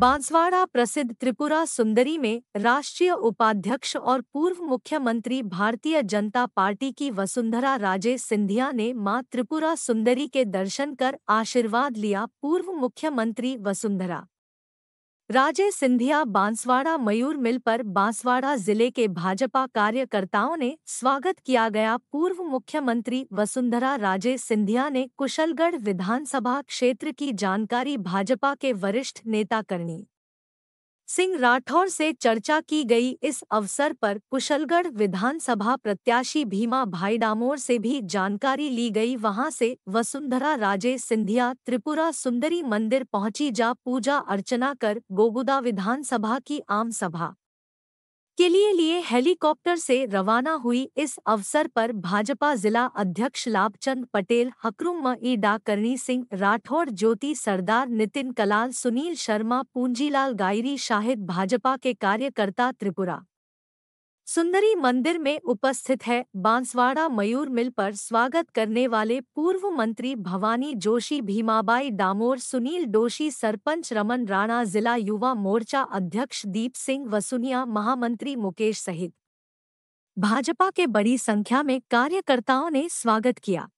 बांसवाड़ा प्रसिद्ध त्रिपुरा सुंदरी में राष्ट्रीय उपाध्यक्ष और पूर्व मुख्यमंत्री भारतीय जनता पार्टी की वसुंधरा राजे सिंधिया ने मां त्रिपुरा सुंदरी के दर्शन कर आशीर्वाद लिया पूर्व मुख्यमंत्री वसुंधरा राजे सिंधिया बांसवाड़ा मयूर मिल पर बांसवाड़ा जिले के भाजपा कार्यकर्ताओं ने स्वागत किया गया पूर्व मुख्यमंत्री वसुंधरा राजे सिंधिया ने कुशलगढ़ विधानसभा क्षेत्र की जानकारी भाजपा के वरिष्ठ नेता करनी सिंह राठौर से चर्चा की गई इस अवसर पर कुशलगढ़ विधानसभा प्रत्याशी भीमा भाई डामोर से भी जानकारी ली गई वहां से वसुंधरा राजे सिंधिया त्रिपुरा सुंदरी मंदिर पहुंची जा पूजा अर्चना कर गोगुदा विधानसभा की आम सभा के लिए लिए हेलीकॉप्टर से रवाना हुई इस अवसर पर भाजपा जिला अध्यक्ष लाभचंद पटेल हकरुम मई डा करणी सिंह राठौड़ ज्योति सरदार नितिन कलाल सुनील शर्मा पूंजीलाल गायरी शाहिद भाजपा के कार्यकर्ता त्रिपुरा सुंदरी मंदिर में उपस्थित है बांसवाड़ा मयूर मिल पर स्वागत करने वाले पूर्व मंत्री भवानी जोशी भीमाबाई डामोर सुनील डोशी सरपंच रमन राणा जिला युवा मोर्चा अध्यक्ष दीप सिंह वसुनिया महामंत्री मुकेश सहित भाजपा के बड़ी संख्या में कार्यकर्ताओं ने स्वागत किया